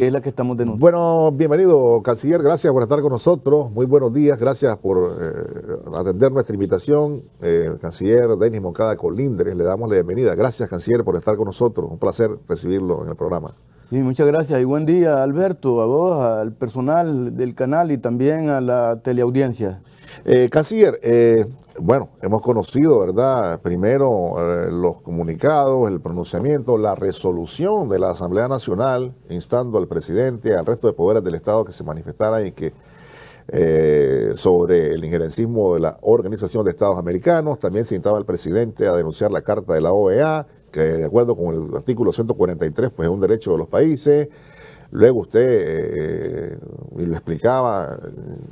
que es la que estamos denunciando. Bueno, bienvenido, canciller, gracias por estar con nosotros. Muy buenos días, gracias por eh, atender nuestra invitación. Eh, el canciller Denis Moncada Colindres, le damos la bienvenida. Gracias, canciller, por estar con nosotros. Un placer recibirlo en el programa. Sí, muchas gracias y buen día, Alberto, a vos, al personal del canal y también a la teleaudiencia. Eh, Canciller, eh, bueno, hemos conocido, ¿verdad? Primero eh, los comunicados, el pronunciamiento, la resolución de la Asamblea Nacional instando al presidente, al resto de poderes del Estado que se manifestaran y que eh, sobre el injerencismo de la Organización de Estados Americanos. También se instaba al presidente a denunciar la carta de la OEA, que de acuerdo con el artículo 143, pues es un derecho de los países. Luego usted, eh, eh, y lo explicaba,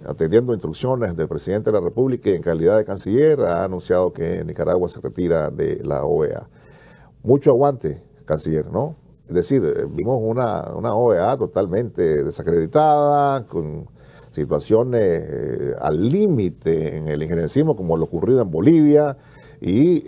atendiendo instrucciones del presidente de la República y en calidad de canciller, ha anunciado que Nicaragua se retira de la OEA. Mucho aguante, canciller, ¿no? Es decir, eh, vimos una, OEA e totalmente desacreditada, con situaciones al límite en el injerencismo, como lo ocurrido en Bolivia, y,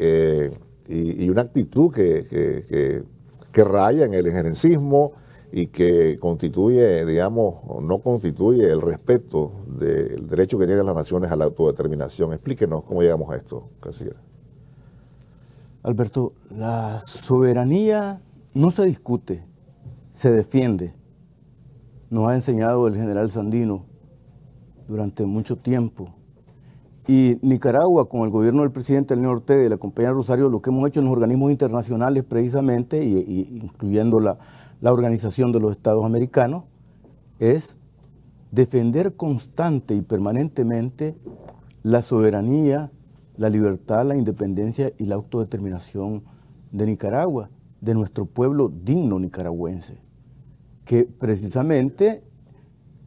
una actitud que, que, que raya en el injerencismo y que constituye, digamos, no constituye el respeto del derecho que tienen las naciones a la autodeterminación. Explíquenos cómo llegamos a esto, Casilla. Alberto, la soberanía no se discute, se defiende. Nos ha enseñado el general Sandino durante mucho tiempo. Y Nicaragua, con el gobierno del presidente del Ortega y la compañía Rosario, lo que hemos hecho en los organismos internacionales precisamente, y incluyendo la, la Organización de los Estados Americanos, es defender constante y permanentemente la soberanía, la libertad, la independencia y la autodeterminación de Nicaragua, de nuestro pueblo digno nicaragüense, que precisamente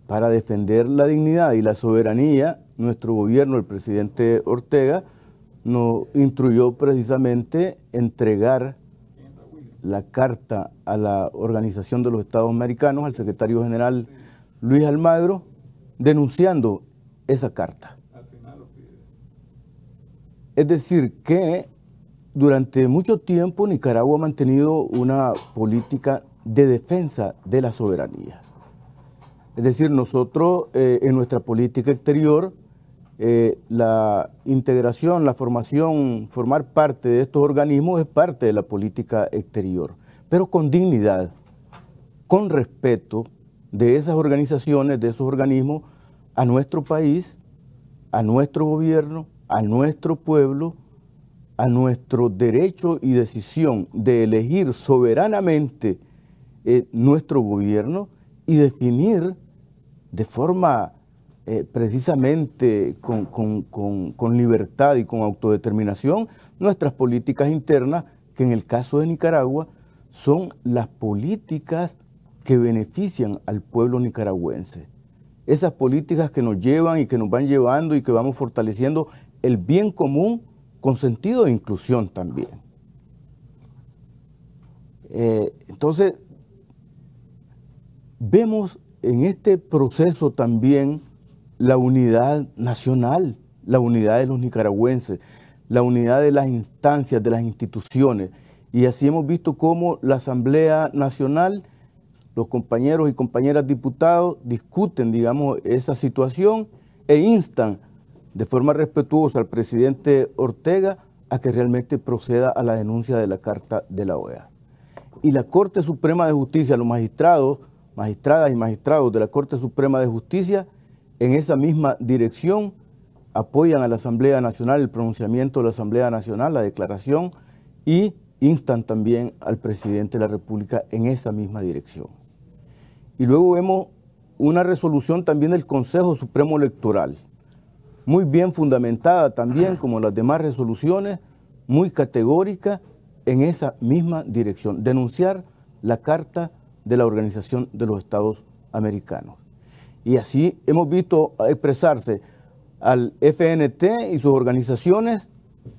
para defender la dignidad y la soberanía, nuestro gobierno, el presidente Ortega, nos instruyó precisamente entregar la carta a la Organización de los Estados Americanos, al secretario general Luis Almagro, denunciando esa carta. Es decir, que durante mucho tiempo Nicaragua ha mantenido una política de defensa de la soberanía. Es decir, nosotros eh, en nuestra política exterior eh, la integración, la formación, formar parte de estos organismos es parte de la política exterior, pero con dignidad, con respeto de esas organizaciones, de esos organismos, a nuestro país, a nuestro gobierno, a nuestro pueblo, a nuestro derecho y decisión de elegir soberanamente eh, nuestro gobierno y definir de forma eh, precisamente con, libertad y con autodeterminación nuestras políticas internas, que en el caso de Nicaragua son las políticas que benefician al pueblo nicaragüense. Esas políticas que nos llevan y que nos van llevando y que vamos fortaleciendo el bien común con sentido de inclusión también. Eh, entonces, vemos en este proceso también la unidad nacional, la unidad de los nicaragüenses, la unidad de las instancias, de las instituciones. Y así hemos visto cómo la Asamblea Nacional, los compañeros y compañeras diputados discuten, digamos, esa situación e instan de forma respetuosa al presidente Ortega a que realmente proceda a la denuncia de la Carta de la OEA. Y la Corte Suprema de Justicia, los magistrados, magistradas y magistrados de la Corte Suprema de Justicia, en esa misma dirección apoyan a la Asamblea Nacional, el pronunciamiento de la Asamblea Nacional, la declaración, y instan también al presidente de la República en esa misma dirección. Y luego vemos una resolución también del Consejo Supremo Electoral, muy bien fundamentada también, como las demás resoluciones, muy categórica en esa misma dirección, denunciar la Carta de la Organización de los Estados Americanos. Y así hemos visto expresarse al FNT y sus organizaciones,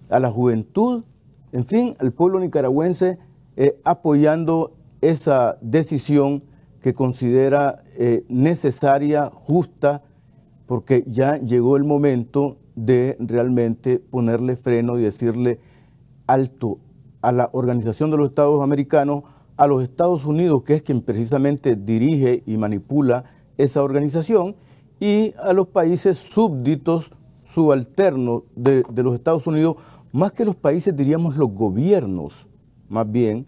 a la juventud, en fin, al pueblo nicaragüense eh, apoyando esa decisión que considera eh, necesaria, justa, porque ya llegó el momento de realmente ponerle freno y decirle alto a la Organización de los Estados Americanos, a los Estados Unidos, que es quien precisamente dirige y manipula esa organización y a los países súbditos, subalternos de, los Estados Unidos, más que los países diríamos los gobiernos, más bien,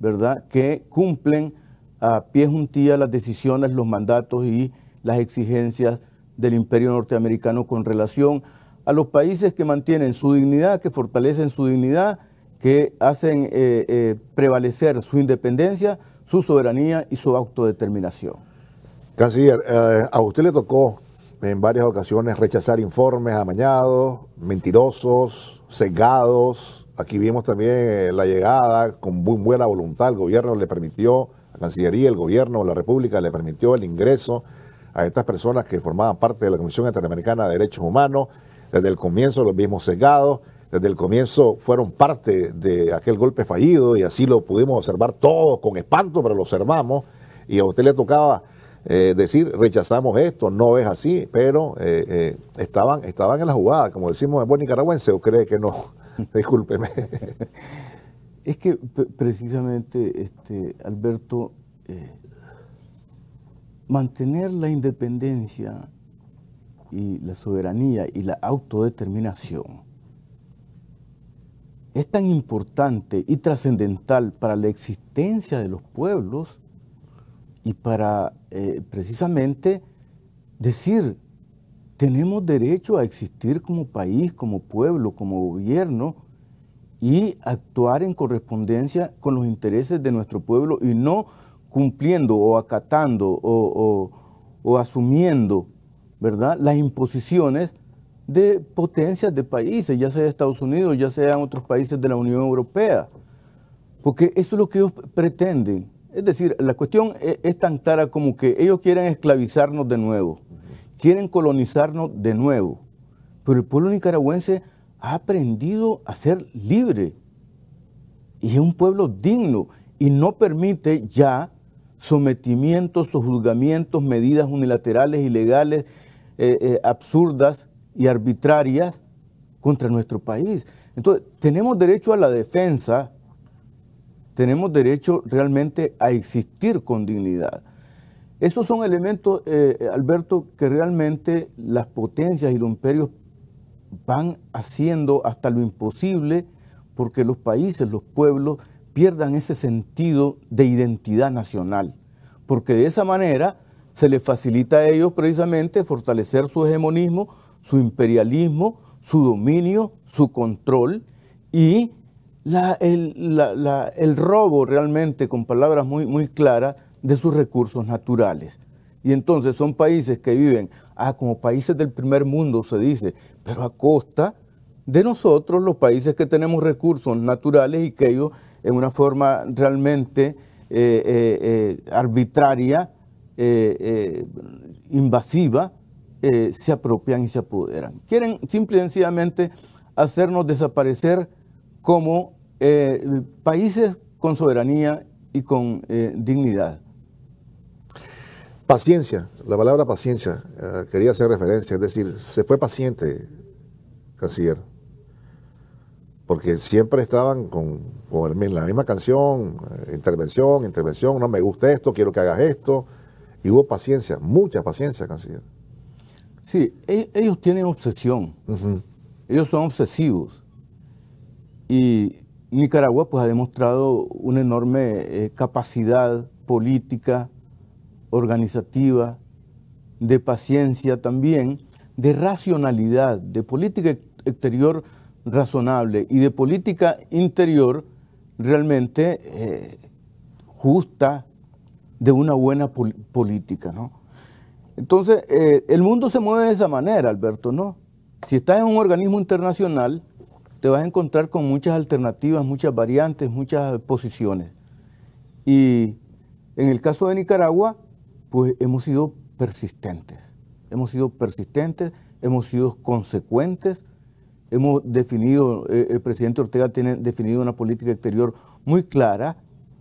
¿verdad? Que cumplen a pie juntía las decisiones, los mandatos y las exigencias del imperio norteamericano con relación a los países que mantienen su dignidad, que fortalecen su dignidad, que hacen eh, eh, prevalecer su independencia, su soberanía y su autodeterminación. Canciller, eh, a usted le tocó en varias ocasiones rechazar informes amañados, mentirosos, cegados. Aquí vimos también eh, la llegada con muy buena voluntad. El gobierno le permitió, la Cancillería, el gobierno, la República le permitió el ingreso a estas personas que formaban parte de la Comisión Interamericana de Derechos Humanos. Desde el comienzo los mismos cegados, desde el comienzo fueron parte de aquel golpe fallido y así lo pudimos observar todos con espanto, pero lo observamos. Y a usted le tocaba eh, decir rechazamos esto, no es así, pero eh, eh, estaban, estaban en la jugada, como decimos en buen nicaragüense, o cree que no, discúlpeme. Es que precisamente, este, Alberto, mantener la independencia y la soberanía y la autodeterminación es tan importante y trascendental para la existencia de los pueblos y para eh, precisamente decir, tenemos derecho a existir como país, como pueblo, como gobierno y actuar en correspondencia con los intereses de nuestro pueblo y no cumpliendo o acatando o, asumiendo ¿verdad? las imposiciones de potencias de países, ya sea Estados Unidos, ya sean otros países de la Unión Europea. Porque eso es lo que ellos pretenden, es decir, la cuestión e, es, tan clara como que ellos quieren esclavizarnos de nuevo, quieren colonizarnos de nuevo, pero el pueblo nicaragüense ha aprendido a ser libre y es un pueblo digno y no permite ya sometimientos, juzgamientos, medidas unilaterales, ilegales, eh, eh, absurdas y arbitrarias contra nuestro país. Entonces, tenemos derecho a la defensa tenemos derecho realmente a existir con dignidad. Esos son elementos, eh, eh, Alberto, que realmente las potencias y los imperios van haciendo hasta lo imposible porque los países, los pueblos, pierdan ese sentido de identidad nacional. Porque de esa manera se les facilita a ellos precisamente fortalecer su hegemonismo, su imperialismo, su dominio, su control y el, robo realmente, con palabras muy, claras, de sus recursos naturales. Y entonces son países que viven, ah, como países del primer mundo se dice, pero a costa de nosotros, los países que tenemos recursos naturales y que ellos, en una forma realmente eh, eh, eh, arbitraria, invasiva, se apropian y se apoderan. Quieren simple y sencillamente hacernos desaparecer como eh, países con soberanía y con eh, dignidad. Paciencia, la palabra paciencia, eh, quería hacer referencia, es decir, se fue paciente, canciller, porque siempre estaban con, la misma canción, intervención, intervención, no me gusta esto, quiero que hagas esto, y hubo paciencia, mucha paciencia, canciller. Sí, e, ellos tienen obsesión, ellos son obsesivos, y Nicaragua pues, ha demostrado una enorme eh, capacidad política, organizativa, de paciencia también, de racionalidad, de política exterior razonable y de política interior realmente eh, justa de una buena política. Entonces, eh, el mundo se mueve de esa manera, Alberto, ¿no? Si estás en un organismo internacional, te vas a encontrar con muchas alternativas, muchas variantes, muchas posiciones. Y en el caso de Nicaragua, pues hemos sido persistentes, hemos sido persistentes, hemos sido consecuentes, hemos definido, eh, el presidente Ortega tiene definido una política exterior muy clara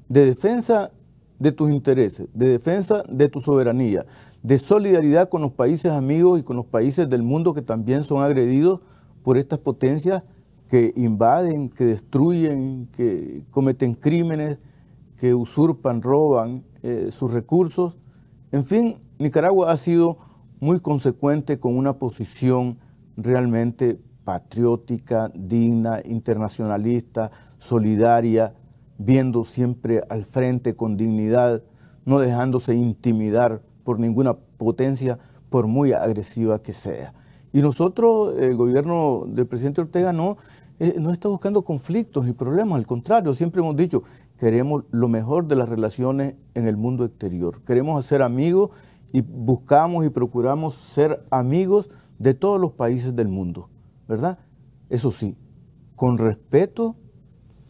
de defensa de tus intereses, de defensa de tu soberanía, de solidaridad con los países amigos y con los países del mundo que también son agredidos por estas potencias que invaden, que destruyen, que cometen crímenes, que usurpan, roban eh, sus recursos. En fin, Nicaragua ha sido muy consecuente con una posición realmente patriótica, digna, internacionalista, solidaria, viendo siempre al frente con dignidad, no dejándose intimidar por ninguna potencia, por muy agresiva que sea. Y nosotros, el gobierno del presidente Ortega, no, eh, no está buscando conflictos ni problemas, al contrario, siempre hemos dicho, queremos lo mejor de las relaciones en el mundo exterior, queremos ser amigos y buscamos y procuramos ser amigos de todos los países del mundo, ¿verdad? Eso sí, con respeto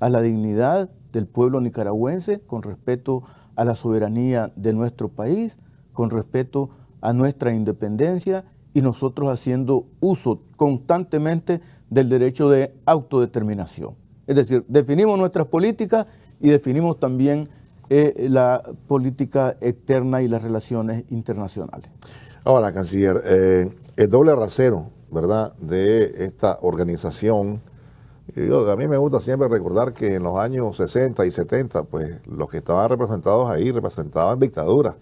a la dignidad del pueblo nicaragüense, con respeto a la soberanía de nuestro país, con respeto a nuestra independencia y nosotros haciendo uso constantemente del derecho de autodeterminación. Es decir, definimos nuestras políticas y definimos también eh, la política externa y las relaciones internacionales. Ahora, canciller, eh, el doble rasero, ¿verdad?, de esta organización. Yo, a mí me gusta siempre recordar que en los años 60 y 70, pues los que estaban representados ahí representaban dictaduras,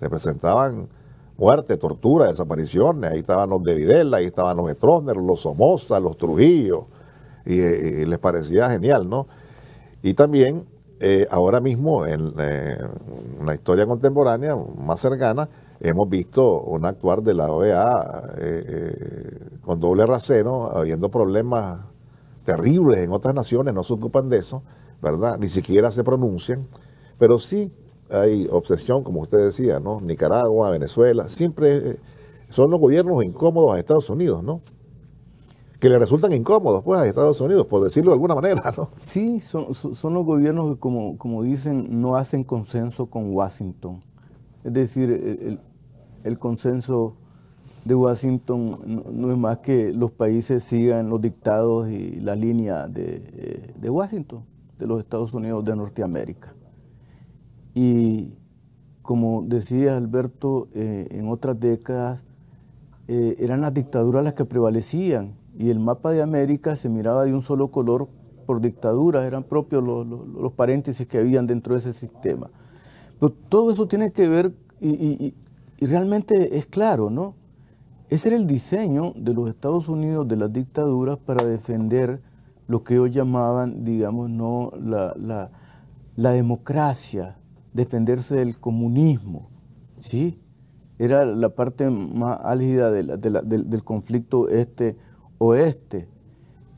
representaban muerte, tortura, desapariciones. Ahí estaban los de Videla, ahí estaban los Stroessner, los Somoza, los Trujillo. Eh, y, les parecía genial, ¿no? Y también eh, ahora mismo en la eh, historia contemporánea más cercana hemos visto un actuar de la OEA con doble rasero, habiendo problemas terribles en otras naciones, no se ocupan de eso, ¿verdad? Ni siquiera se pronuncian, pero sí hay obsesión, como usted decía, ¿no? Nicaragua, Venezuela, siempre eh, son los gobiernos incómodos a Estados Unidos, ¿no? Que le resultan incómodos, pues, a Estados Unidos, por decirlo de alguna manera, ¿no? Sí, son, los gobiernos que, como, dicen, no hacen consenso con Washington. Es decir, e, el, consenso de Washington no, es más que los países sigan los dictados y la línea de eh, Washington, de los Estados Unidos de Norteamérica. Y como decía Alberto, eh, en otras décadas eh, eran las dictaduras las que prevalecían y el mapa de América se miraba de un solo color por dictaduras, eran propios los, paréntesis que habían dentro de ese sistema. Pero todo eso tiene que ver y, realmente es claro, ¿no? Ese era el diseño de los Estados Unidos, de las dictaduras, para defender lo que ellos llamaban, digamos, no la democracia, defenderse del comunismo, ¿sí? Era la parte más álgida del, del conflicto este-oeste.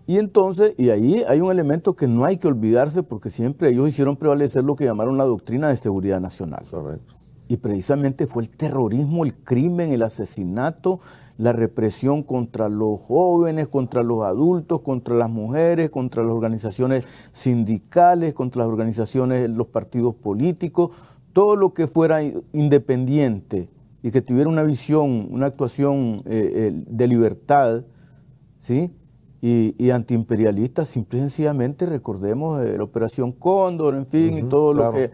Y entonces, y ahí hay un elemento que no hay que olvidarse porque siempre ellos hicieron prevalecer lo que llamaron la doctrina de seguridad nacional. Correcto. Y precisamente fue el terrorismo, el crimen, el asesinato, la represión contra los jóvenes, contra los adultos, contra las mujeres, contra las organizaciones sindicales, contra las organizaciones, los partidos políticos, todo lo que fuera independiente y que tuviera una visión, una actuación eh, eh, de libertad, ¿sí? y, antiimperialistas, simple y sencillamente recordemos eh, la Operación Cóndor, en fin, y todo lo que,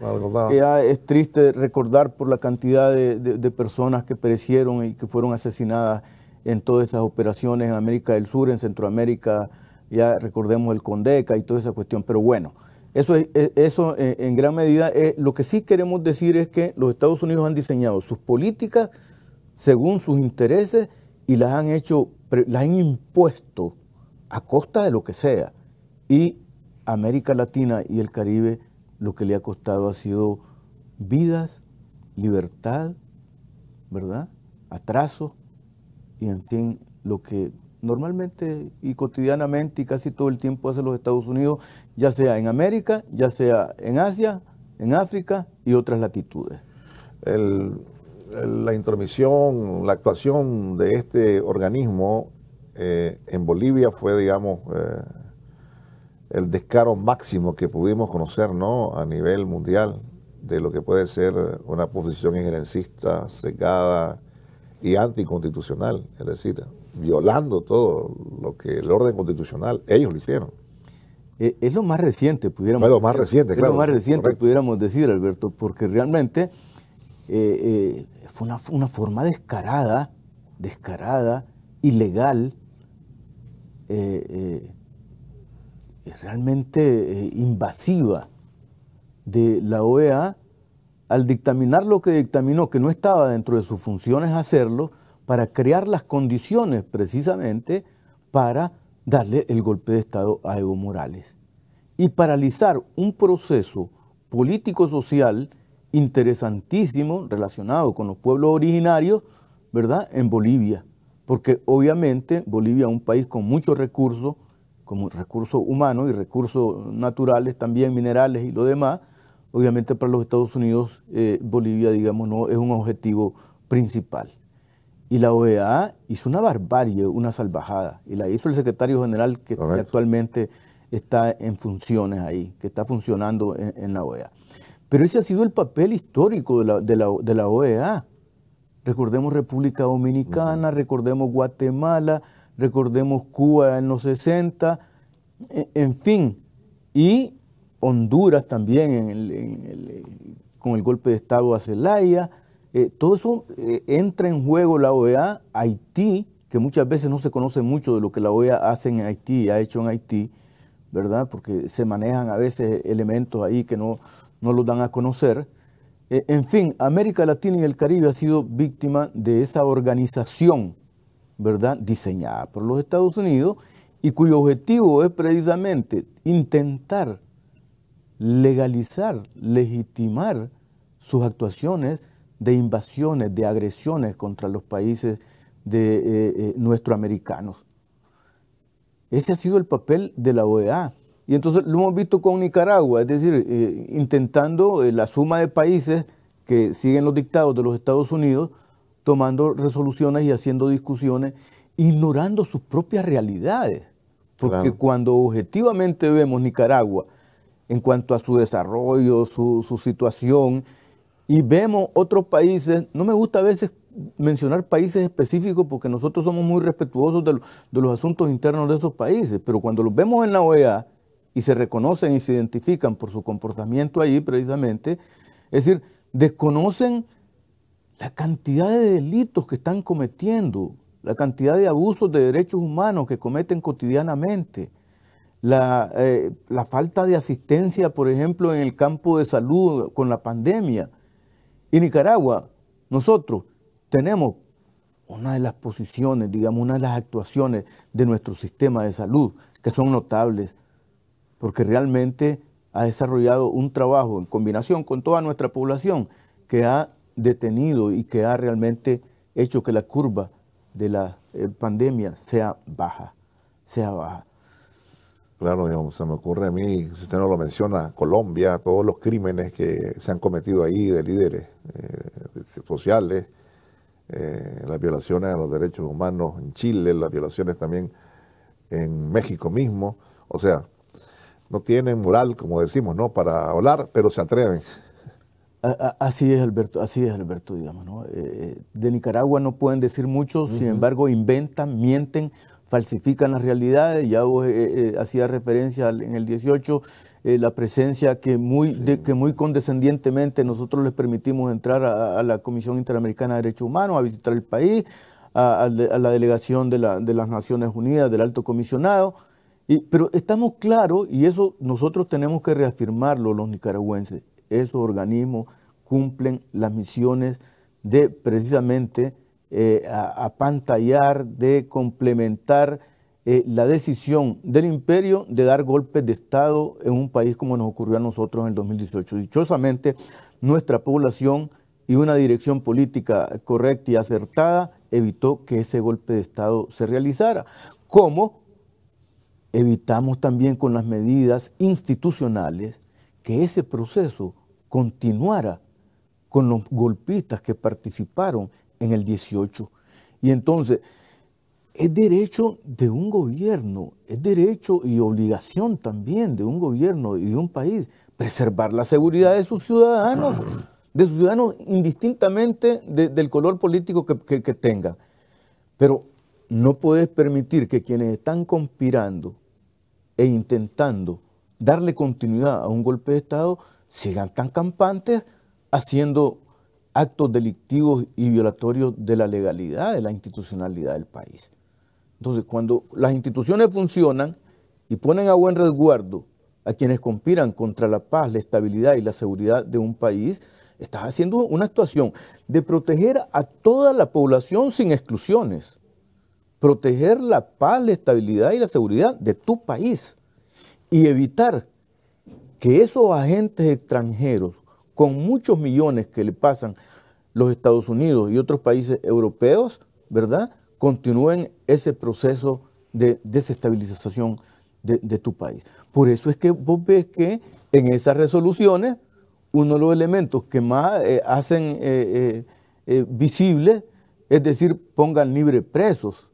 ya es triste recordar por la cantidad de, personas que perecieron y que fueron asesinadas en todas esas operaciones en América del Sur, en Centroamérica, ya recordemos el Condeca y toda esa cuestión, pero bueno. Eso, es, e, eso en, eh, en gran medida, es, eh, lo que sí queremos decir es que los Estados Unidos han diseñado sus políticas según sus intereses y las han hecho, las han impuesto a costa de lo que sea. Y América Latina y el Caribe lo que le ha costado ha sido vidas, libertad, ¿verdad? Atraso y en fin, lo que normalmente y cotidianamente y casi todo el tiempo hace los Estados Unidos, ya sea en América, ya sea en Asia, en África y otras latitudes. la intromisión, la actuación de este organismo eh, en Bolivia fue, digamos, eh, el descaro máximo que pudimos conocer ¿no? a nivel mundial de lo que puede ser una posición injerencista, secada y anticonstitucional, es decir, violando todo lo que el orden constitucional, ellos lo hicieron. Eh, es lo más reciente, pudiéramos es lo más reciente, lo más reciente, pudiéramos decir, Alberto, porque realmente fue una, una, forma descarada, descarada, ilegal, eh, eh, realmente eh, invasiva de la OEA al dictaminar lo que dictaminó, que no estaba dentro de sus funciones hacerlo, para crear las condiciones precisamente para darle el golpe de Estado a Evo Morales y paralizar un proceso político-social interesantísimo relacionado con los pueblos originarios, ¿verdad?, en Bolivia porque obviamente Bolivia es un país con muchos recursos, como recursos humanos y recursos naturales, también minerales y lo demás, obviamente para los Estados Unidos eh, Bolivia, digamos, no es un objetivo principal. Y la OEA hizo una barbarie, una salvajada, y la hizo el secretario general que actualmente está en funciones ahí, que está funcionando en, la OEA. Pero ese ha sido el papel histórico de la OEA Recordemos República Dominicana, recordemos Guatemala, recordemos Cuba en los 60, e, en, fin. Y Honduras también eh, con el golpe de Estado a Celaya. Eh, todo eso eh, entra en juego la OEA, Haití, que muchas veces no se conoce mucho de lo que la OEA hace en Haití, ha hecho en Haití, ¿verdad? Porque se manejan a veces elementos ahí que no, no los dan a conocer. Eh, en fin, América Latina y el Caribe ha sido víctima de esa organización, ¿verdad?, diseñada por los Estados Unidos y cuyo objetivo es precisamente intentar legalizar, legitimar sus actuaciones de invasiones, de agresiones contra los países de eh, eh, nuestros americanos. Ese ha sido el papel de la OEA, y entonces lo hemos visto con Nicaragua, es decir, eh, intentando eh, la suma de países que siguen los dictados de los Estados Unidos, tomando resoluciones y haciendo discusiones, ignorando sus propias realidades. Porque cuando objetivamente vemos Nicaragua en cuanto a su desarrollo, su, situación, y vemos otros países, no me gusta a veces mencionar países específicos porque nosotros somos muy respetuosos de, de, los asuntos internos de esos países, pero cuando los vemos en la OEA, y se reconocen y se identifican por su comportamiento ahí precisamente, es decir, desconocen la cantidad de delitos que están cometiendo, la cantidad de abusos de derechos humanos que cometen cotidianamente, la, eh, la falta de asistencia, por ejemplo, en el campo de salud con la pandemia. Y Nicaragua, nosotros tenemos una de las posiciones, digamos, una de las actuaciones de nuestro sistema de salud, que son notables, porque realmente ha desarrollado un trabajo en combinación con toda nuestra población que ha detenido y que ha realmente hecho que la curva de la eh, pandemia sea baja, sea baja. Claro, se me ocurre a mí, si usted no lo menciona, Colombia, todos los crímenes que se han cometido ahí de líderes eh, sociales, eh, las violaciones a los derechos humanos en Chile, las violaciones también en México mismo. O sea, no tienen moral, como decimos, ¿no? Para hablar, pero se atreven. Así es, Alberto, así es, Alberto, digamos, eh, eh, de Nicaragua no pueden decir mucho, sin embargo, inventan, mienten, falsifican las realidades. Ya vos eh, hacía referencia en el 18 la presencia que muy, que muy condescendientemente nosotros les permitimos entrar a, la Comisión Interamericana de Derechos Humanos, a visitar el país, a, la delegación de, las Naciones Unidas, del Alto Comisionado pero estamos claros, y eso nosotros tenemos que reafirmarlo los nicaragüenses, esos organismos cumplen las misiones de precisamente eh, apantallar, de complementar eh, la decisión del imperio de dar golpes de Estado en un país como nos ocurrió a nosotros en el 2018. Dichosamente, nuestra población y una dirección política correcta y acertada evitó que ese golpe de Estado se realizara. ¿Cómo? evitamos también con las medidas institucionales que ese proceso continuara con los golpistas que participaron en el 18. Y entonces, es derecho de un gobierno, es derecho y obligación también de un gobierno y de un país preservar la seguridad de sus ciudadanos, de sus ciudadanos indistintamente del color político que, que, que Pero no puedes permitir que quienes están conspirando e intentando darle continuidad a un golpe de Estado, sigan tan campantes haciendo actos delictivos y violatorios de la legalidad, de la institucionalidad del país. Entonces, cuando las instituciones funcionan y ponen a buen resguardo a quienes conspiran contra la paz, la estabilidad y la seguridad de un país, estás haciendo una actuación de proteger a toda la población sin exclusiones proteger la paz, la estabilidad y la seguridad de tu país y evitar que esos agentes extranjeros, con muchos millones que le pasan los Estados Unidos y otros países europeos, ¿verdad? Continúen ese proceso de desestabilización de, tu país. Por eso es que vos ves que en esas resoluciones, uno de los elementos que más eh, hacen eh, eh, visible, es decir, pongan libre presos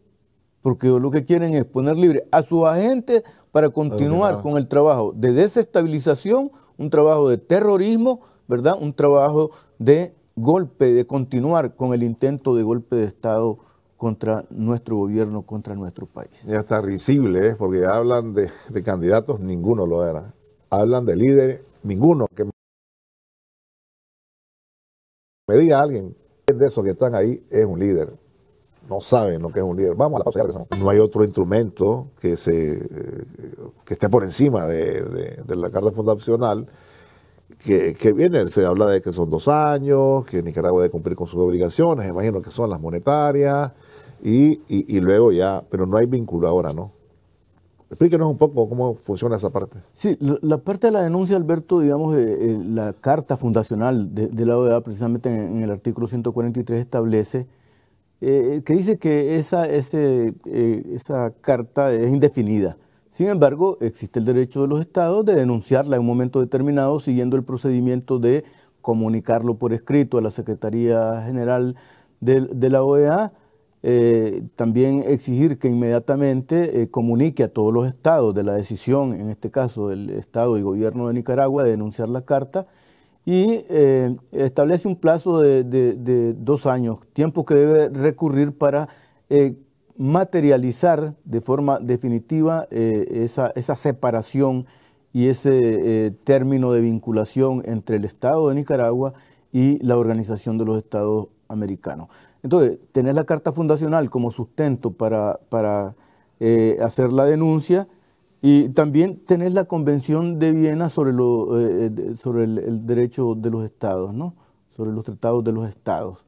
porque lo que quieren es poner libre a sus agentes para continuar con el trabajo de desestabilización, un trabajo de terrorismo, ¿verdad? Un trabajo de golpe, de continuar con el intento de golpe de Estado contra nuestro gobierno, contra nuestro país. Ya está risible, ¿eh? porque hablan de, candidatos, ninguno lo era. Hablan de líderes, ninguno. me diga alguien de esos que están ahí es un líder no saben lo que es un líder. Vamos a la No hay otro instrumento que, se, eh, que esté por encima de, de, la Carta Fundacional que, viene, se habla de que son dos años, que Nicaragua debe cumplir con sus obligaciones, imagino que son las monetarias, y, luego ya, pero no hay vínculo ahora, ¿no? Explíquenos un poco cómo funciona esa parte. Sí, la, parte de la denuncia, Alberto, digamos, eh, eh, la carta fundacional de, de, la OEA, precisamente en, en, el artículo 143, establece eh, que dice que eh, esa, carta es indefinida. Sin embargo, existe el derecho de los estados de denunciarla en un momento determinado siguiendo el procedimiento de comunicarlo por escrito a la Secretaría General de, la OEA, eh, también exigir que inmediatamente comunique a todos los estados de la decisión, en este caso del Estado y Gobierno de Nicaragua, de denunciar la carta y eh, establece un plazo de, dos años, tiempo que debe recurrir para eh, materializar de forma definitiva eh, esa, separación y ese término de vinculación entre el Estado de Nicaragua y la Organización de los Estados Americanos. Entonces, tener la Carta Fundacional como sustento para hacer la denuncia y también tenés la Convención de Viena sobre, eh, eh, el, derecho de los estados, sobre los tratados de los estados,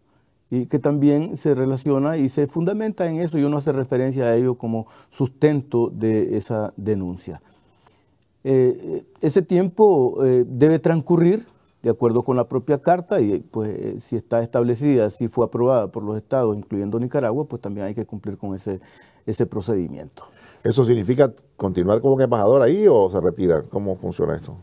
y que también se relaciona y se fundamenta en eso y uno hace referencia a ello como sustento de esa denuncia. Eh, ese tiempo debe transcurrir de acuerdo con la propia carta y pues si está establecida, si fue aprobada por los estados, incluyendo Nicaragua, pues también hay que cumplir con ese procedimiento. ¿Eso significa continuar como embajador ahí o se retira? ¿Cómo funciona esto?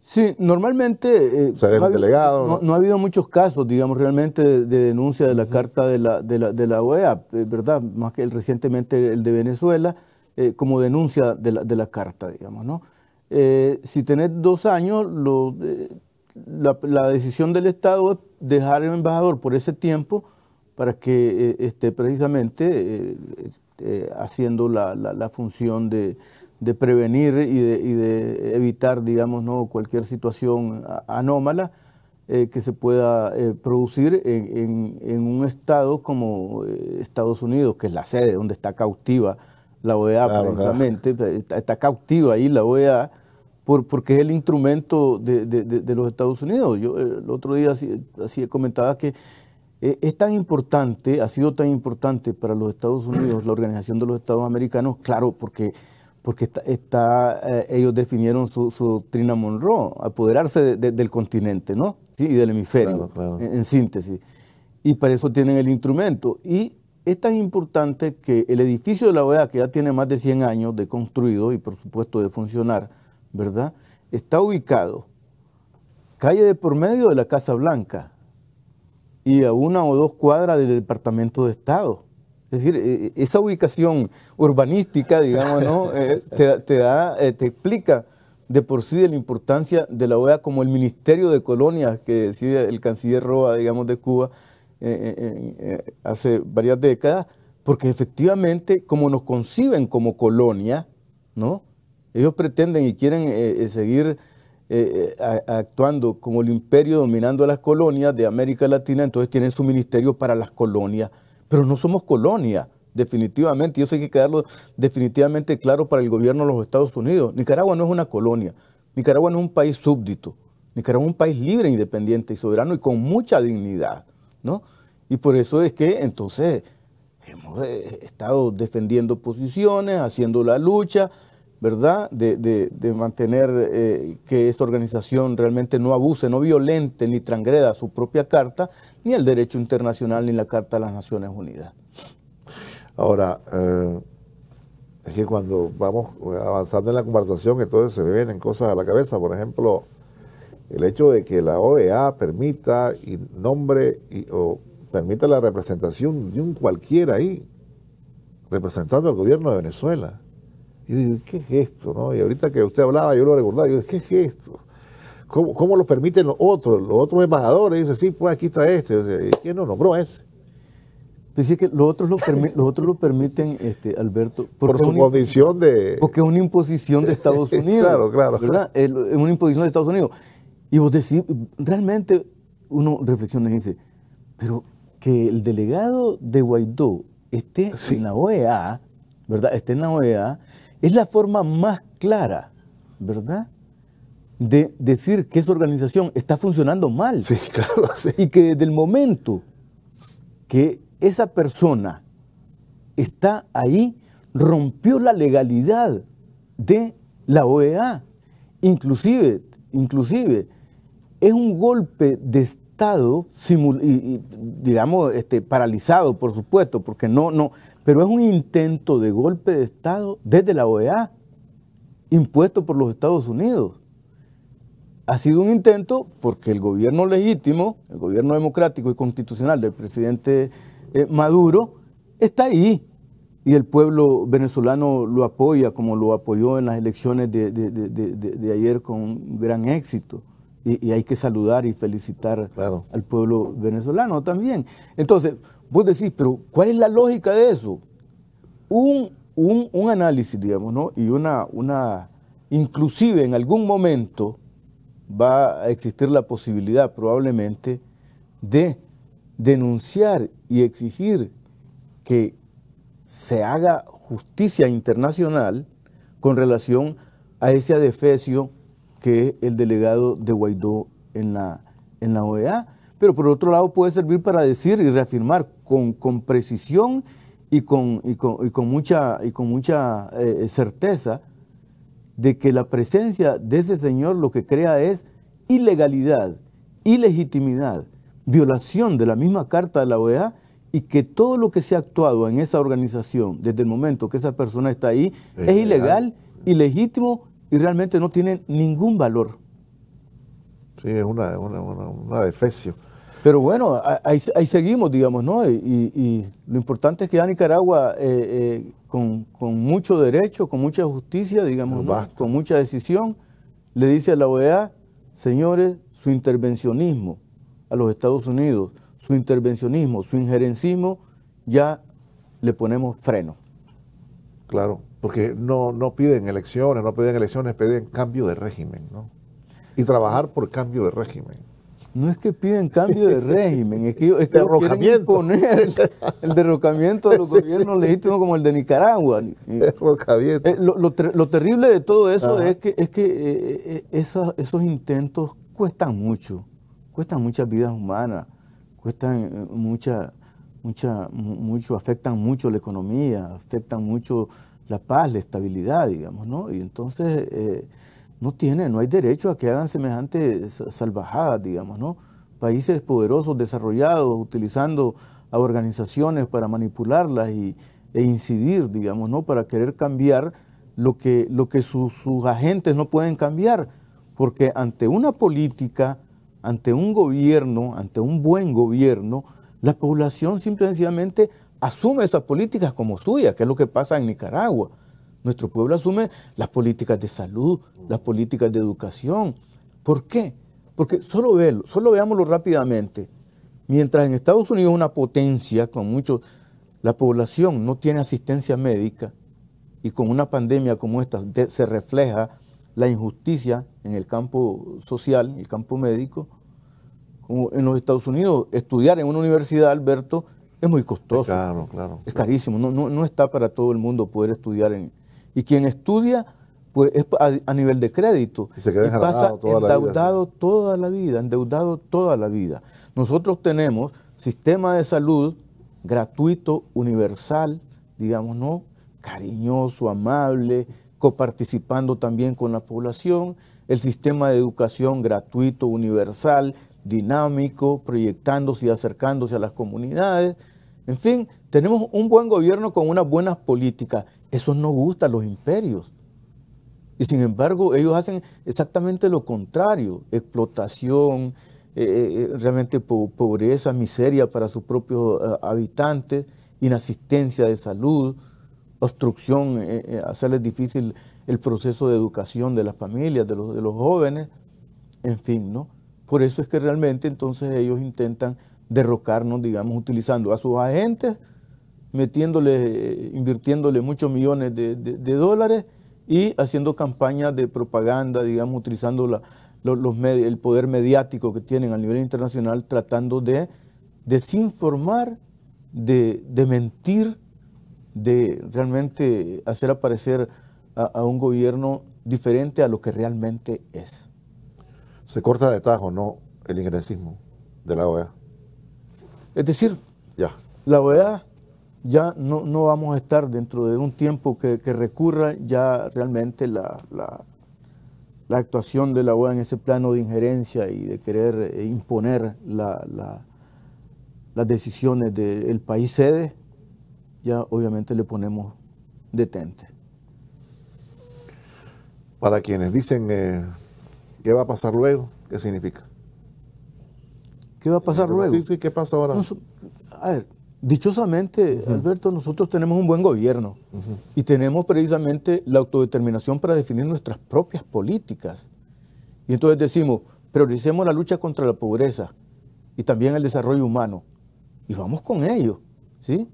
Sí, normalmente eh, no, ha habido, delegado, no, ha habido muchos casos, digamos, realmente de, denuncia de la carta de la, de la, OEA, eh, ¿verdad? Más que el, recientemente el de Venezuela, eh, como denuncia de la, carta, digamos, ¿no? Eh, si tenés dos años, la, decisión del Estado es dejar el embajador por ese tiempo para que esté precisamente eh, haciendo la, la, función de, prevenir y de, de, evitar, digamos, ¿no? cualquier situación anómala eh, que se pueda eh, producir en, en, un estado como Estados Unidos, que es la sede donde está cautiva la OEA, precisamente, Está, cautiva ahí la OEA, por, porque es el instrumento de, los Estados Unidos. Yo el otro día así, así comentaba que eh, es tan importante, ha sido tan importante para los Estados Unidos, la Organización de los Estados Americanos, claro, porque, porque está, eh, ellos definieron su, doctrina Monroe, apoderarse del continente, ¿no? Sí, y del hemisferio, En, síntesis. Y para eso tienen el instrumento. Y es tan importante que el edificio de la OEA, que ya tiene más de 100 años de construido y por supuesto de funcionar, ¿verdad? Está ubicado calle de por medio de la Casa Blanca, y a una o dos cuadras del Departamento de Estado. Es decir, e, e, esa ubicación urbanística, digamos, eh, te, da, eh, te explica de por sí la importancia de la OEA como el Ministerio de Colonias que decide el canciller Roa, digamos, de Cuba eh, hace varias décadas, porque efectivamente, como nos conciben como colonia, ¿no? ellos pretenden y quieren seguir eh, eh, actuando como el imperio dominando las colonias de América Latina, entonces tienen su ministerio para las colonias, pero no somos colonias, definitivamente, Yo eso hay que quedarlo definitivamente claro para el gobierno de los Estados Unidos. Nicaragua no es una colonia, Nicaragua no es un país súbdito, Nicaragua es un país libre, independiente y soberano y con mucha dignidad, ¿no? Y por eso es que entonces hemos eh, estado defendiendo posiciones, haciendo la lucha, ¿verdad? De, mantener eh, que esta organización realmente no abuse, no violente ni transgreda su propia carta, ni el derecho internacional, ni la Carta de las Naciones Unidas. Ahora, eh, es que cuando vamos avanzando en la conversación, entonces se ven vienen cosas a la cabeza. Por ejemplo, el hecho de que la OEA permita y nombre y, o permita la representación de un cualquiera ahí, representando al gobierno de Venezuela y digo, ¿qué es esto? Y ahorita que usted hablaba, yo lo recordaba, yo digo, ¿qué es esto? ¿Cómo, lo permiten los otros? Los otros embajadores, dice, sí, pues aquí está este. ¿Quién nos nombró ese? dice pues que los otros lo, los otros lo permiten, este, Alberto. Por su condición de... Porque es una imposición de Estados Unidos. claro, claro. Es una imposición de Estados Unidos. Y vos decís, realmente uno reflexiona y dice, pero que el delegado de Guaidó esté en la OEA, ¿verdad? Esté en la OEA es la forma más clara, ¿verdad? De decir que esa organización está funcionando mal. Sí, claro, sí. Y que desde el momento que esa persona está ahí, rompió la legalidad de la OEA. Inclusive, inclusive, es un golpe de Estado, digamos, este, paralizado, por supuesto, porque no, no, pero es un intento de golpe de Estado desde la OEA, impuesto por los Estados Unidos. Ha sido un intento porque el gobierno legítimo, el gobierno democrático y constitucional del presidente eh, Maduro, está ahí. Y el pueblo venezolano lo apoya como lo apoyó en las elecciones de ayer con gran éxito y, hay que saludar y felicitar al pueblo venezolano también. Entonces, vos decís, pero ¿cuál es la lógica de eso? Un, un análisis, digamos, ¿no? Y una, una, inclusive en algún momento va a existir la posibilidad probablemente de denunciar y exigir que se haga justicia internacional con relación a ese adefesio que es el delegado de Guaidó en la, en la OEA. Pero por otro lado puede servir para decir y reafirmar con, con precisión y con, con, mucha, y con mucha eh, certeza de que la presencia de ese señor lo que crea es ilegalidad, ilegitimidad, violación de la misma carta de la OEA y que todo lo que se ha actuado en esa organización desde el momento que esa persona está ahí es, es ilegal, ilegítimo y realmente no tienen ningún valor. Sí, es una, una, defecio. Pero bueno, ahí, seguimos, digamos, ¿no? Y, lo importante es que ya Nicaragua, eh, eh, con, con, mucho derecho, con mucha justicia, digamos, ¿no? con mucha decisión, le dice a la OEA, señores, su intervencionismo a los Estados Unidos, su intervencionismo, su injerencismo, ya le ponemos freno. Claro, porque no, piden elecciones, no piden elecciones, piden cambio de régimen, ¿no? Y trabajar por cambio de régimen. No es que piden cambio de régimen, es que, es derrocamiento. El, derrocamiento de los gobiernos legítimos como el de Nicaragua. Derrocamiento. Eh, lo, lo, terrible de todo eso es que, es que eh, eh, esos, esos intentos cuestan mucho, cuestan muchas vidas humanas, cuestan mucha, mucha, mucho, afectan mucho la economía, afectan mucho la paz, la estabilidad, digamos, ¿no? Y entonces eh, no tiene, no hay derecho a que hagan semejantes salvajadas digamos, ¿no? Países poderosos, desarrollados, utilizando a organizaciones para manipularlas y, e incidir, digamos, ¿no? Para querer cambiar lo que, lo que sus, sus agentes no pueden cambiar, porque ante una política, ante un gobierno, ante un buen gobierno, la población simplemente asume esas políticas como suyas, que es lo que pasa en Nicaragua. Nuestro pueblo asume las políticas de salud, las políticas de educación. ¿Por qué? Porque solo verlo, solo veámoslo rápidamente. Mientras en Estados Unidos una potencia con mucho, la población no tiene asistencia médica y con una pandemia como esta se refleja la injusticia en el campo social, en el campo médico. Como en los Estados Unidos, estudiar en una universidad, Alberto, es muy costoso. Claro, claro. Es carísimo. No, no, no, está para todo el mundo poder estudiar. En, y quien estudia, pues es a, nivel de crédito. se queda pasa endeudado toda la vida, endeudado toda la vida. Nosotros tenemos sistema de salud gratuito, universal, digamos, ¿no? Cariñoso, amable, coparticipando también con la población. El sistema de educación gratuito, universal, dinámico, proyectándose y acercándose a las comunidades en fin, tenemos un buen gobierno con unas buenas políticas. Eso no gusta a los imperios. Y sin embargo, ellos hacen exactamente lo contrario, explotación, eh, eh, eh, realmente pobreza, miseria para sus propios habitantes, inasistencia de salud, obstrucción, hacerles difícil el proceso de educación de las familias, de los, de los jóvenes, en fin, ¿no? Por eso es que realmente entonces ellos intentan derrocarnos, digamos, utilizando a sus agentes, metiéndole, invirtiéndole muchos millones de, dólares y haciendo campañas de propaganda, digamos, utilizando los, el poder mediático que tienen a nivel internacional, tratando de desinformar, de, mentir, de realmente hacer aparecer a, a un gobierno diferente a lo que realmente es. Se corta de tajo, ¿no? El ingresismo de la OEA. Es decir, ya. la OEA ya no, vamos a estar dentro de un tiempo que, recurra ya realmente la, actuación de la OEA en ese plano de injerencia y de querer eh, imponer las decisiones del país sede, ya obviamente le ponemos detente. Para quienes dicen eh, qué va a pasar luego, ¿qué significa? ¿Qué va a pasar luego? Sí, sí, ¿qué pasa ahora? a ver, dichosamente, Alberto, nosotros tenemos un buen gobierno y tenemos precisamente la autodeterminación para definir nuestras propias políticas. Y entonces decimos, prioricemos la lucha contra la pobreza y también el desarrollo humano. Y vamos con ello, ¿sí?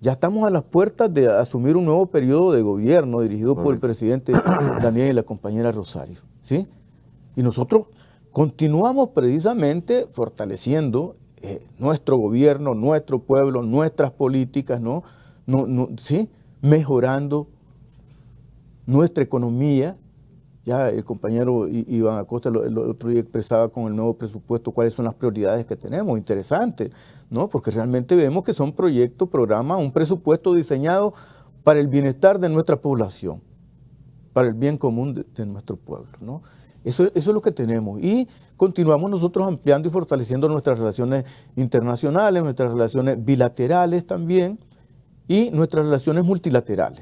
Ya estamos a las puertas de asumir un nuevo periodo de gobierno dirigido por el presidente Daniel y la compañera Rosario, ¿sí? Y nosotros Continuamos precisamente fortaleciendo eh, nuestro gobierno, nuestro pueblo, nuestras políticas, ¿no? No, no sí mejorando nuestra economía. Ya el compañero Iván Acosta el otro día expresaba con el nuevo presupuesto cuáles son las prioridades que tenemos, interesante, ¿no? Porque realmente vemos que son proyectos, programas, un presupuesto diseñado para el bienestar de nuestra población, para el bien común de, de nuestro pueblo, ¿no? Eso, es lo que tenemos. Y continuamos nosotros ampliando y fortaleciendo nuestras relaciones internacionales, nuestras relaciones bilaterales también y nuestras relaciones multilaterales.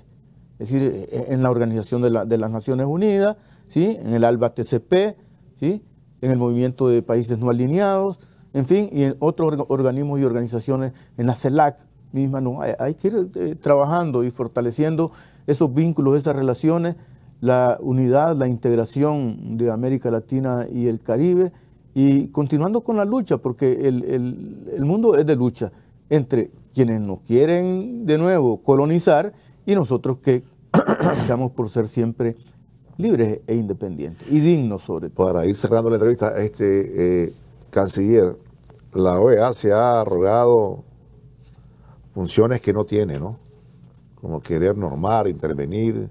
Es decir, e, en la Organización de, las Naciones Unidas, ¿sí? en el ALBA TCP, ¿sí? en el Movimiento de Países No Alineados, en fin, y en otros organismos y organizaciones, en la CELAC misma. No, hay, que ir eh, trabajando y fortaleciendo esos vínculos, esas relaciones la unidad, la integración de América Latina y el Caribe y continuando con la lucha, porque el, mundo es de lucha entre quienes nos quieren de nuevo colonizar y nosotros que luchamos por ser siempre libres e independientes y dignos sobre todo. Para ir cerrando la entrevista, este eh, canciller, la OEA se ha arrogado funciones que no tiene, ¿no? Como querer normar, intervenir,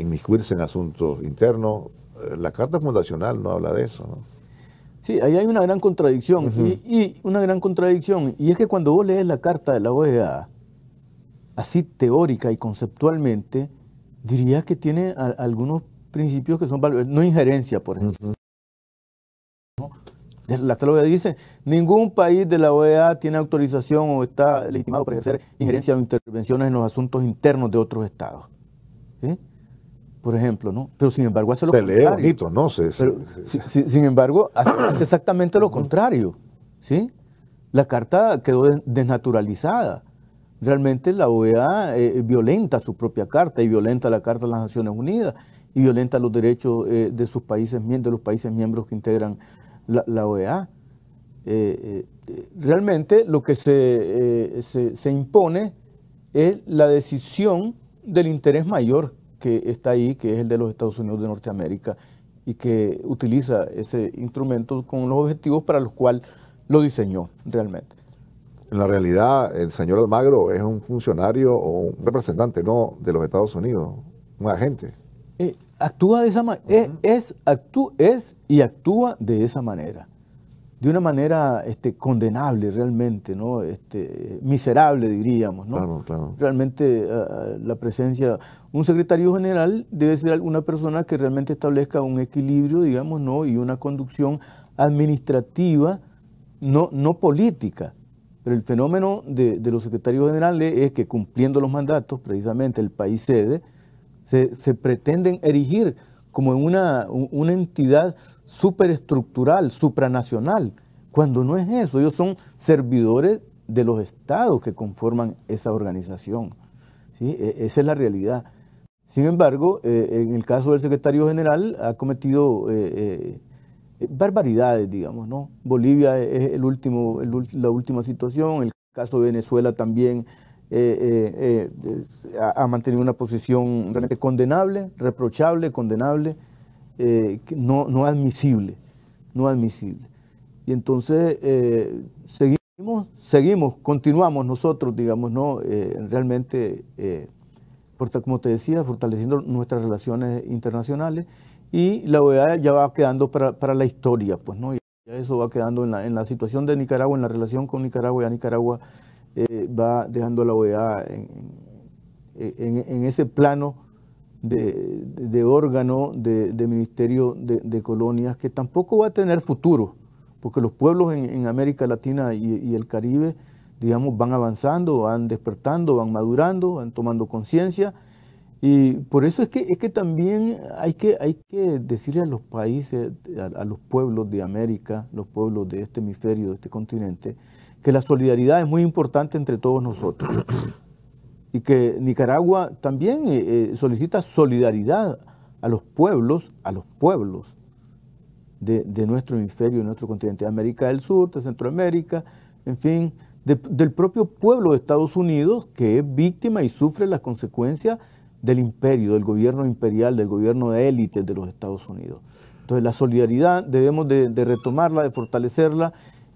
inmiscuirse en asuntos internos. Eh, la Carta Fundacional no habla de eso. ¿no? Sí, ahí hay una gran contradicción. y, una gran contradicción. Y es que cuando vos lees la Carta de la OEA, así teórica y conceptualmente, dirías que tiene algunos principios que son no injerencia, por ejemplo. La tal La OEA dice, ningún país de la OEA tiene autorización o está legitimado para ejercer injerencia o intervenciones en los asuntos internos de otros estados. ¿Sí? por ejemplo, ¿no? Pero sin embargo hace lo contrario. Se lee bonito, ¿no? sin, embargo, hace, exactamente lo contrario, ¿sí? La carta quedó desnaturalizada. Realmente la OEA eh, violenta su propia carta y violenta la Carta de las Naciones Unidas y violenta los derechos eh, de sus países de los países miembros que integran la, OEA. E eh, realmente lo que se, se, se impone es la decisión del interés mayor que está ahí, que es el de los Estados Unidos de Norteamérica, y que utiliza ese instrumento con los objetivos para los cuales lo diseñó realmente. En la realidad, el señor Almagro es un funcionario o un representante no de los Estados Unidos, un agente. Eh, actúa de esa manera, es y actúa de esa manera de una manera este, condenable realmente, ¿no? Este, miserable diríamos. ¿no? Realmente eh, la presencia, un secretario general debe ser una persona que realmente establezca un equilibrio, digamos, ¿no? y una conducción administrativa, no, no política. Pero el fenómeno de, los secretarios generales es que cumpliendo los mandatos, precisamente el país sede, se, pretenden erigir como una, una entidad superestructural, supranacional, cuando no es eso, ellos son servidores de los estados que conforman esa organización. ¿sí? E, esa es la realidad. Sin embargo, eh, en el caso del secretario general ha cometido eh, eh, barbaridades, digamos, ¿no? Bolivia es el último, la última situación, el caso de Venezuela también ha mantenido una posición realmente condenable, reprochable, condenable. Eh, no, no, admisible, no admisible. Y entonces eh, seguimos, seguimos, continuamos nosotros, digamos, ¿no? Eh, realmente, como te decía, fortaleciendo nuestras relaciones internacionales y la OEA ya va quedando para, la historia, pues, ¿no? eso va quedando en la, situación de Nicaragua, en la relación con Nicaragua, ya Nicaragua va dejando e a la OEA en ese plano de, órgano de, ministerio de, colonias que tampoco va a tener futuro, porque los pueblos en, América Latina y, el Caribe, digamos, van avanzando, van despertando, van madurando, van tomando conciencia. Y por eso es que, es que también hay que, hay que decirle a los países, a, los pueblos de América, los pueblos de este hemisferio, de este continente, que la solidaridad es muy importante entre todos nosotros y que Nicaragua también eh, eh, solicita solidaridad a los pueblos, a los pueblos de, nuestro hemisferio, de nuestro continente, de América del Sur, de Centroamérica, en fin, del propio pueblo de Estados Unidos que es víctima y sufre las consecuencias del imperio, del gobierno imperial, del gobierno de élite de los Estados Unidos. Entonces la solidaridad debemos de, retomarla, de fortalecerla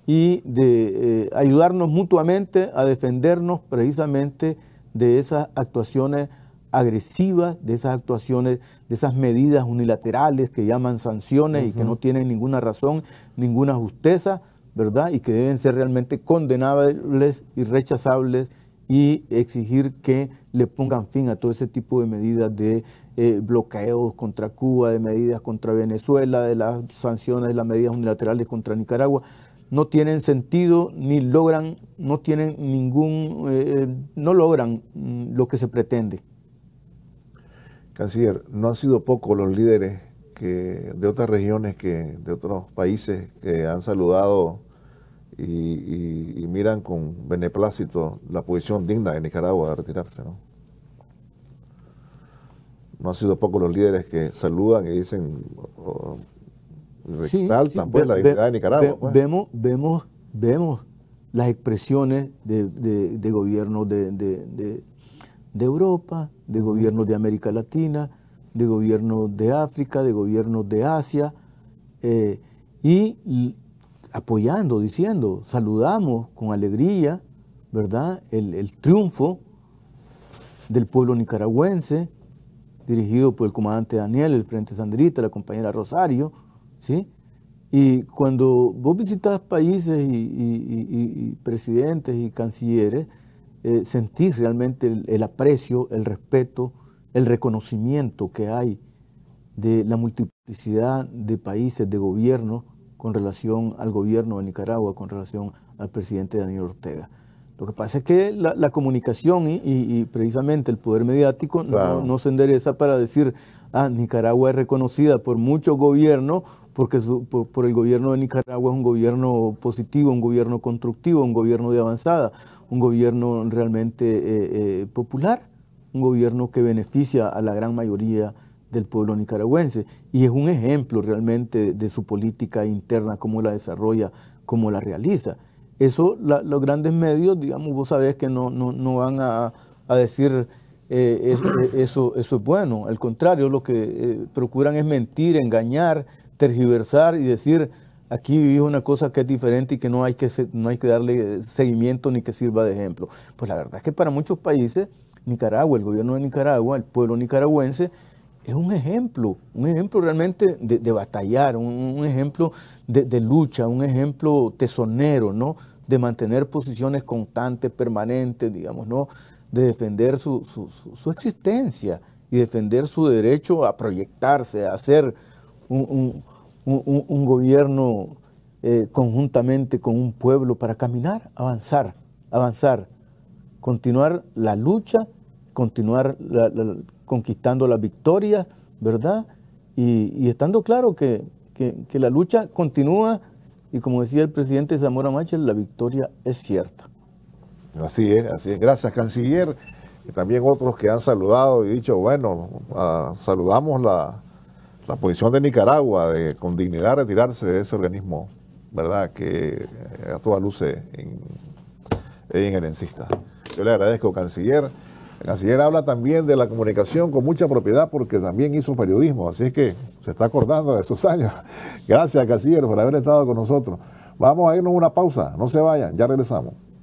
y de eh, ayudarnos mutuamente a defendernos precisamente de esas actuaciones agresivas, de esas actuaciones, de esas medidas unilaterales que llaman sanciones y que no tienen ninguna razón, ninguna justeza, ¿verdad? Y que deben ser realmente condenables y rechazables y exigir que le pongan fin a todo ese tipo de medidas de eh, bloqueos contra Cuba, de medidas contra Venezuela, de las sanciones, de las medidas unilaterales contra Nicaragua no tienen sentido ni logran, no tienen ningún, eh, eh, no logran mm, lo que se pretende. Canciller, no han sido pocos los líderes que, de otras regiones, que, de otros países que han saludado y, miran con beneplácito la posición digna de Nicaragua de retirarse, ¿no? No han sido pocos los líderes que saludan y dicen, pues, la dignidad de Nicaragua. Pues. Vemos, vemos, vemos las expresiones de, de, de gobiernos de, Europa, de gobiernos de América Latina, de gobiernos de África, de gobiernos de Asia, eh, y, apoyando, diciendo, saludamos con alegría, ¿verdad?, el, el triunfo del pueblo nicaragüense, dirigido por el comandante Daniel, el Frente Sandrita, la compañera Rosario, ¿sí? Y cuando vos visitas países y, presidentes y cancilleres, eh, sentís realmente el, aprecio, el respeto, el reconocimiento que hay de la multiplicidad de países, de gobierno con relación al gobierno de Nicaragua, con relación al presidente Daniel Ortega. Lo que pasa es que la, comunicación y, precisamente el poder mediático no, no se endereza para decir, Ah, Nicaragua es reconocida por muchos gobiernos porque por, el gobierno de Nicaragua es un gobierno positivo, un gobierno constructivo, un gobierno de avanzada, un gobierno realmente eh, eh, popular, un gobierno que beneficia a la gran mayoría del pueblo nicaragüense y es un ejemplo realmente de, su política interna, cómo la desarrolla, cómo la realiza. Eso los grandes medios, digamos, vos sabés que no, no, van a, a decir eh, eh, eso, es bueno. Al contrario, lo que eh, procuran es mentir, engañar, tergiversar y decir, aquí vive una cosa que es diferente y que no hay que, no hay que darle seguimiento ni que sirva de ejemplo. Pues la verdad es que para muchos países, Nicaragua, el gobierno de Nicaragua, el pueblo nicaragüense, es un ejemplo, un ejemplo realmente de, batallar, un, ejemplo de, de, lucha, un ejemplo tesonero, ¿no? De mantener posiciones constantes, permanentes, digamos, ¿no? de defender su, su, existencia y defender su derecho a proyectarse, a hacer un, gobierno eh, conjuntamente con un pueblo para caminar, avanzar, avanzar, continuar la lucha, continuar conquistando la, victoria, ¿verdad? Y, estando claro que, que la lucha continúa y como decía el presidente Zamora Machel, la victoria es cierta. Así es, así es. Gracias, canciller. Y también otros que han saludado y dicho, bueno, ah, saludamos la, la, posición de Nicaragua de con dignidad retirarse de ese organismo, ¿verdad? Que eh, a toda luces es injerencista. Yo le agradezco, canciller. El canciller habla también de la comunicación con mucha propiedad porque también hizo periodismo, así es que se está acordando de esos años. Gracias, canciller, por haber estado con nosotros. Vamos a irnos a una pausa, no se vayan, ya regresamos.